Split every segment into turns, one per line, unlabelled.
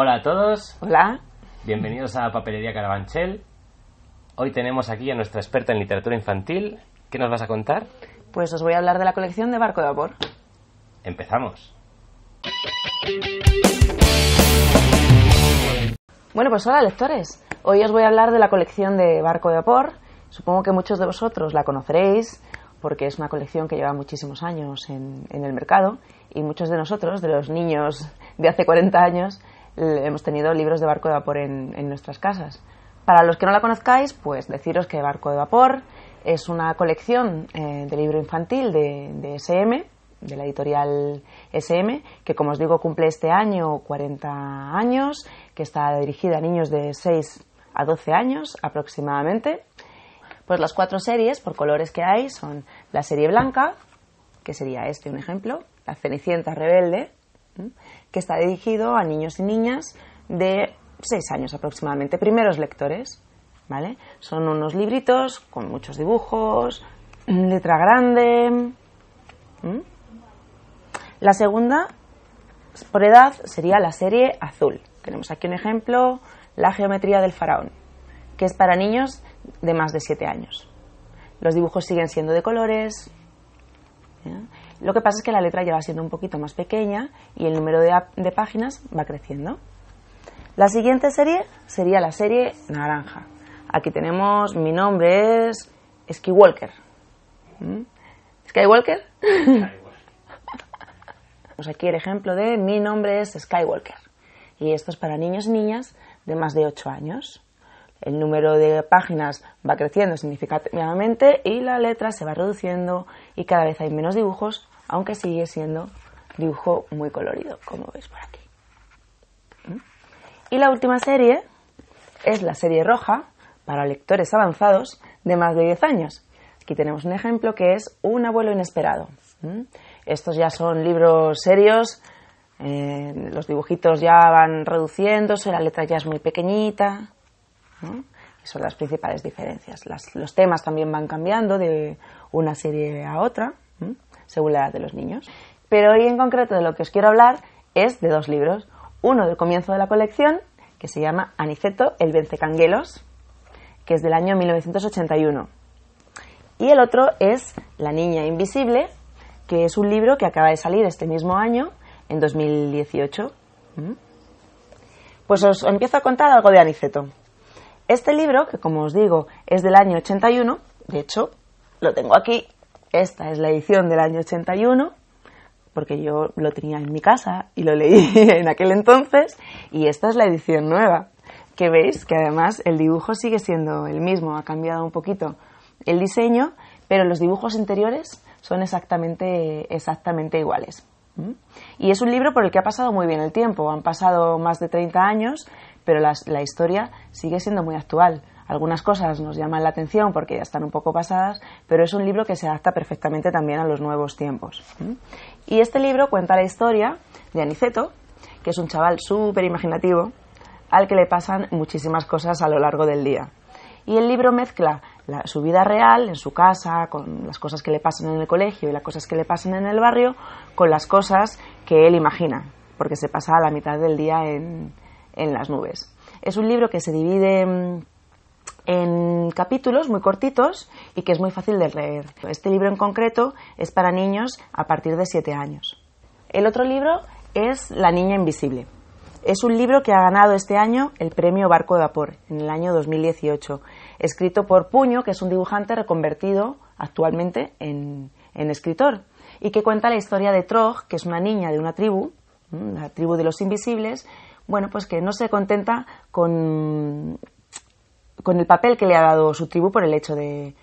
Hola a todos. Hola. Bienvenidos a Papelería Carabanchel. Hoy tenemos aquí a nuestra experta en literatura infantil. ¿Qué nos vas a contar? Pues os voy a hablar de la colección de Barco de Vapor. Empezamos. Bueno, pues hola lectores. Hoy os voy a hablar de la colección de Barco de Vapor. Supongo que muchos de vosotros la conoceréis porque es una colección que lleva muchísimos años en, en el mercado y muchos de nosotros, de los niños de hace 40 años, hemos tenido libros de barco de vapor en, nuestras casas. Para los que no la conozcáis, pues deciros que Barco de Vapor es una colección eh, de libro infantil de, de, SM, de la editorial SM, que como os digo cumple este año 40 años, que está dirigida a niños de 6 a 12 años aproximadamente. Pues las cuatro series, por colores que hay, son la serie blanca, que sería este un ejemplo, la Cenicienta Rebelde, que está dirigido a niños y niñas de 6 años aproximadamente, primeros lectores. ¿vale? Son unos libritos con muchos dibujos, letra grande. La segunda, por edad, sería la serie azul. Tenemos aquí un ejemplo, la geometría del faraón, que es para niños de más de 7 años. Los dibujos siguen siendo de colores. Lo que pasa es que la letra ya va siendo un poquito más pequeña y el número de, páginas va creciendo. La siguiente serie sería la serie naranja. Aquí tenemos mi nombre es Skywalker. ¿Mm? ¿Skywalker? Skywalker. pues aquí el ejemplo de mi nombre es Skywalker. Y esto es para niños y niñas de más de 8 años. El número de páginas va creciendo significativamente y la letra se va reduciendo y cada vez hay menos dibujos aunque sigue siendo dibujo muy colorido, como veis por aquí. ¿Mm? Y la última serie es la serie roja para lectores avanzados de más de 10 años. Aquí tenemos un ejemplo que es Un abuelo inesperado. ¿Mm? Estos ya son libros serios, eh, los dibujitos ya van reduciéndose, la letra ya es muy pequeñita. Son las principales diferencias. los temas también van cambiando de una serie a otra. ¿Mm? según la edad de los niños. Pero hoy en concreto de lo que os quiero hablar es de dos libros. Uno del comienzo de la colección, que se llama Aniceto, el vencecanguelos, que es del año 1981. Y el otro es La niña invisible, que es un libro que acaba de salir este mismo año, en 2018. Mm. Pues os empiezo a contar algo de Aniceto. Este libro, que como os digo es del año 81, de hecho, lo tengo aquí esta es la edición del año 81, porque yo lo tenía en mi casa y lo leí en aquel entonces, y esta es la edición nueva, que veis que además el dibujo sigue siendo el mismo, ha cambiado un poquito el diseño, pero los dibujos interiores son exactamente, iguales. ¿Mm? Y es un libro por el que ha pasado muy bien el tiempo, han pasado más de 30 años, pero la historia sigue siendo muy actual. Algunas cosas nos llaman la atención porque ya están un poco pasadas, pero es un libro que se adapta perfectamente también a los nuevos tiempos. Y este libro cuenta la historia de Aniceto, que es un chaval súper imaginativo, al que le pasan muchísimas cosas a lo largo del día. Y el libro mezcla su vida real en su casa, con las cosas que le pasan en el colegio y las cosas que le pasan en el barrio, con las cosas que él imagina, porque se pasa la mitad del día en, en las nubes. Es un libro que se divide en capítulos muy cortitos y que es muy fácil de leer. Este libro en concreto es para niños a partir de 7 años. El otro libro es La Niña Invisible. Es un libro que ha ganado este año el premio Barco de Vapor en el año 2018, escrito por Puño, que es un dibujante reconvertido actualmente en, escritor, y que cuenta la historia de Trog, que es una niña de una tribu, mm, la tribu de los invisibles, bueno, pues que no se contenta con, con el papel que le ha dado su tribu por el hecho de,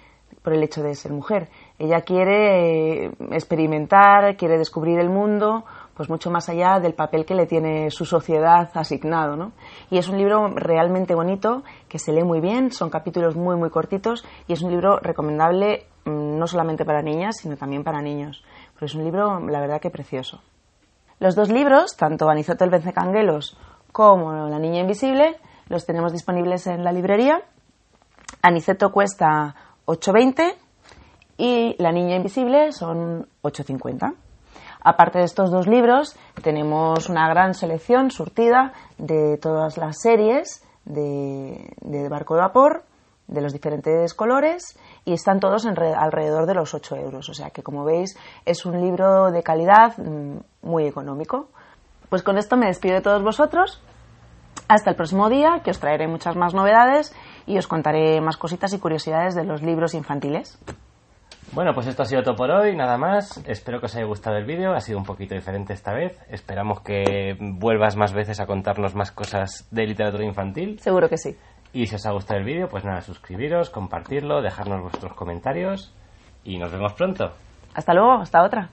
por el hecho de ser mujer. Ella quiere eh, experimentar, quiere descubrir el mundo, pues mucho más allá del papel que le tiene su sociedad asignado, Y es un libro realmente bonito, que se lee muy bien, son capítulos muy, muy cortitos y es un libro recomendable mm, no solamente para niñas, sino también para niños. Pero es un libro, la verdad, que precioso. Los dos libros, tanto EL Vencecanguelos como La Niña Invisible, los tenemos disponibles en la librería. Aniceto cuesta 8,20 y La Niña Invisible son 8,50. Aparte de estos dos libros, tenemos una gran selección surtida de todas las series de, barco de vapor, de los diferentes colores, y están todos alrededor de los 8 euros. O sea que, como veis, es un libro de calidad mm, muy económico. Pues con esto me despido de todos vosotros. Hasta el próximo día, que os traeré muchas más novedades y os contaré más cositas y curiosidades de los libros infantiles. Bueno, pues esto ha sido todo por hoy, nada más. Espero que os haya gustado el vídeo, ha sido un poquito diferente esta vez. Esperamos que vuelvas más veces a contarnos más cosas de literatura infantil. Seguro que sí. Y si os ha gustado el vídeo, pues nada, suscribiros, compartirlo, dejarnos vuestros comentarios y nos vemos pronto. Hasta luego, hasta otra.